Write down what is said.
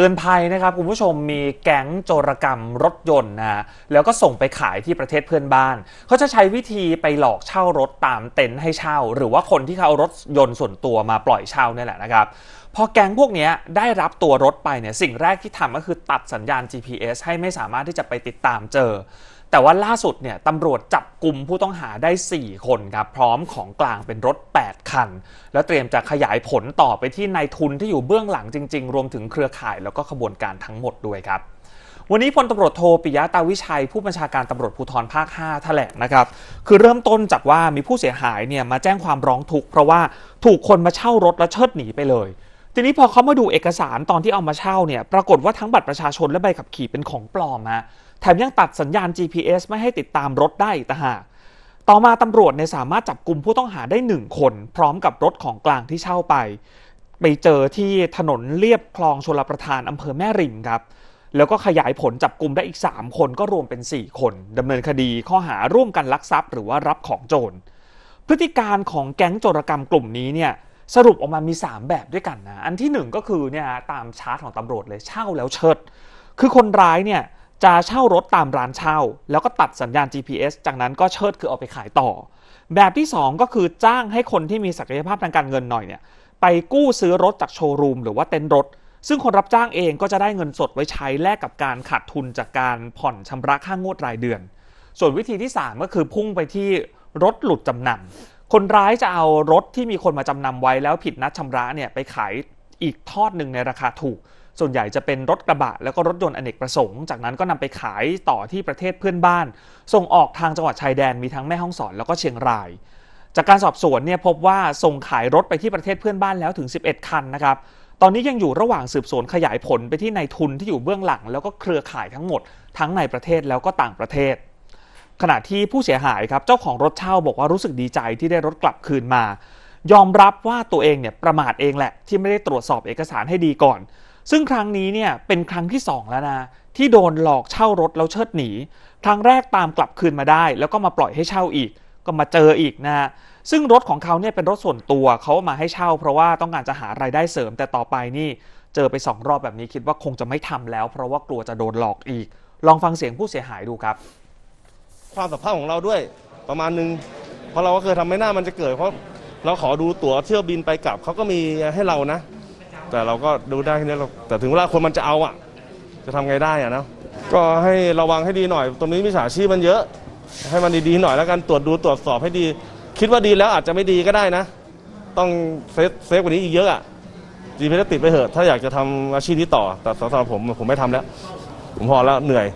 ตือนภัยนะครับ คุณผู้ชมมีแก๊งโจรกรรมรถยนต์นะแล้วก็ส่งไปขายที่ประเทศเพื่อนบ้านเขาจะใช้วิธีไปหลอกเช่ารถตามเต็นท์ให้เช่า หรือว่าคนที่เขาเอารถยนต์ส่วนตัวมาปล่อยเช่านี่แหละนะครับ พอแก๊งพวกนี้ได้รับตัวรถไปเนี่ยสิ่งแรกที่ทำก็คือตัดสัญญาณ GPS ให้ไม่สามารถที่จะไปติดตามเจอแต่ว่าล่าสุดเนี่ยตำรวจจับกลุ่มผู้ต้องหาได้ 4 คนครับพร้อมของกลางเป็นรถ 8 คัน แล้วเตรียมจะขยายผลต่อไปที่นายทุนที่อยู่เบื้องหลังจริง ๆ รวมถึงเครือข่ายแล้วก็ขบวนการทั้งหมดด้วยครับ วันนี้พลตำรวจโทปิยะตาวิชัยผู้บัญชาการตำรวจภูธรภาค5แถลงนะครับ คือเริ่มต้นจากว่ามีผู้เสียหายเนี่ยมาแจ้งความร้องทุกข์เพราะว่าถูกคนมาเช่ารถแล้วเชิดหนีไปเลยทีนี้พอเขามาดูเอกสารตอนที่เอามาเช่าเนี่ย ปรากฏว่าทั้งบัตรประชาชนและใบขับขี่เป็นของปลอมฮะแถมยังตัดสัญญาณ GPS ไม่ให้ติดตามรถได้ต่างหากต่อมาตำรวจเนี่ยสามารถจับกลุ่มผู้ต้องหาได้หนึ่งคน พร้อมกับรถของกลางที่เช่าไป ไปเจอที่ถนนเลียบคลองชลประทานอำเภอแม่ริมครับ แล้วก็ขยายผลจับกลุ่มได้อีก 3 คนก็รวมเป็น 4 คนดำเนินคดีข้อหาร่วมกันลักทรัพย์ หรือว่ารับของโจรพฤติการของแก๊งโจรกรรมกลุ่มนี้เนี่ยสรุปออกมามี 3 แบบด้วยกันนะ อันที่ 1 ก็คือ เนี่ยตามชาร์ตของตำรวจเลย เช่าแล้วเชิด คือคนร้าย เนี่ย จะเช่ารถตามร้านเช่า แล้วก็ตัดสัญญาณ GPS จากนั้นก็เชิดคือเอาไปขายต่อ แบบที่ 2 ก็คือจ้างให้คนที่มีศักยภาพทางการเงินหน่อย เนี่ย ไปกู้ซื้อรถจากโชว์รูมหรือว่าเต็นท์รถ ซึ่งคนรับจ้างเองก็จะได้เงินสดไว้ใช้แลกกับการขาดทุนจากการผ่อนชำระค่างวดรายเดือน ส่วนวิธีที่ 3 ก็คือพุ่งไปที่รถหลุดจำนำคนร้ายจะเอารถที่มีคนมาจำนำไว้แล้วผิดนัดชำระเนี่ยไปขายอีกทอดหนึ่งในราคาถูก ส่วนใหญ่จะเป็นรถกระบะแล้วก็รถยนต์อเนกประสงค์ จากนั้นก็นำไปขายต่อที่ประเทศเพื่อนบ้าน ส่งออกทางจังหวัดชายแดนมีทั้งแม่ฮ่องสอน แล้วก็เชียงราย จากการสอบสวนเนี่ยพบว่าส่งขายรถไปที่ประเทศเพื่อนบ้านแล้วถึง 11 คันนะครับ ตอนนี้ยังอยู่ระหว่างสืบสวนขยายผลไปที่นายทุนที่อยู่เบื้องหลัง แล้วก็เครือข่ายทั้งหมดทั้งในประเทศแล้วก็ต่างประเทศขณะที่ผู้เสียหายครับเจ้าของรถเช่าบอกว่ารู้สึกดีใจที่ได้รถกลับคืนมา ยอมรับว่าตัวเองเนี่ยประมาทเองแหละที่ไม่ได้ตรวจสอบเอกสารให้ดีก่อน ซึ่งครั้งนี้เนี่ยเป็นครั้งที่ 2 แล้วนะที่โดนหลอกเช่ารถแล้วเชิดหนีครั้งแรกตามกลับคืนมาได้ แล้วก็มาปล่อยให้เช่าอีก ก็มาเจออีกนะซึ่งรถของเขาเนี่ยเป็นรถส่วนตัวเขามาให้เช่าเพราะว่าต้องการจะหารายได้เสริม แต่ต่อไปนี่เจอไปสองรอบแบบนี้คิดว่าคงจะไม่ทำแล้ว เพราะว่ากลัวจะโดนหลอกอีก ลองฟังเสียงผู้เสียหายดูครับความสัมพันธ์ของเราด้วยประมาณนึงเพราะเราก็เคยทำไม่น่ามันจะเกิด เพราะเราขอดูตั๋วเที่ยวบินไปกลับเขาก็มีให้เรานะ แต่เราก็ดูได้แค่นี้เราแต่ถึงเวลาคนมันจะเอาอ่ะ จะทำไงได้อ่ะนะก็ให้ระวังให้ดีหน่อยตรงนี้มิจฉาชีพมันเยอะ ให้มันดีๆหน่อยแล้วกันตรวจดูตรวจสอบให้ดี คิดว่าดีแล้วอาจจะไม่ดีก็ได้นะ ต้องเซฟเซฟกว่านี้อีกเยอะอ่ะ จีพีติดไปเถอะ ถ้าอยากจะทำอาชีพนี้ต่อ แต่สำหรับผมผมไม่ทำแล้วผมพอแล้วเหนื่อย